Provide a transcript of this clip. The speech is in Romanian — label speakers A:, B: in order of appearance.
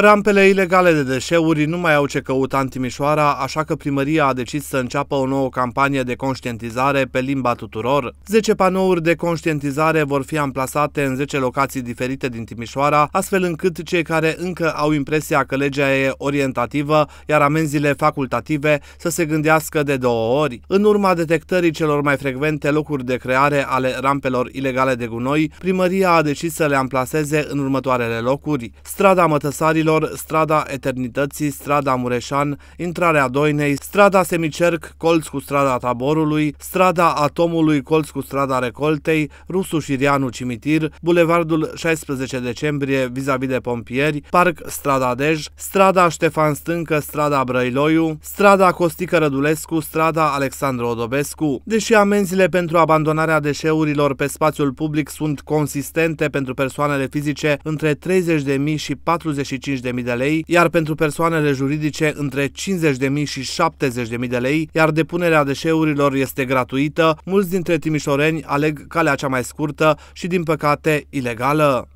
A: Rampele ilegale de deșeuri nu mai au ce căuta în Timișoara, așa că primăria a decis să înceapă o nouă campanie de conștientizare pe limba tuturor. 10 panouri de conștientizare vor fi amplasate în 10 locații diferite din Timișoara, astfel încât cei care încă au impresia că legea e orientativă, iar amenziile facultative să se gândească de două ori. În urma detectării celor mai frecvente locuri de creare ale rampelor ilegale de gunoi, primăria a decis să le amplaseze în următoarele locuri. Strada Mătăsarilor Călăreților, strada Eternității, strada Mureșan, intrarea Doinei, strada Semicerc, colț cu strada Taborului, strada Atomului, colț cu strada Recoltei, Rusu Șirianu Cimitir, Bulevardul 16 decembrie vis-a-vis -vis de pompieri, Parc Strada Dej, strada Ștefan Stâncă, strada Brăiloiu, strada Costică Rădulescu, strada Alexandru Odobescu. Deși amenziile pentru abandonarea deșeurilor pe spațiul public sunt consistente pentru persoanele fizice între 30.000 și 45 25.000 de lei, iar pentru persoanele juridice între 50.000 și 70.000 de lei, iar depunerea deșeurilor este gratuită, mulți dintre timișoreni aleg calea cea mai scurtă și, din păcate, ilegală.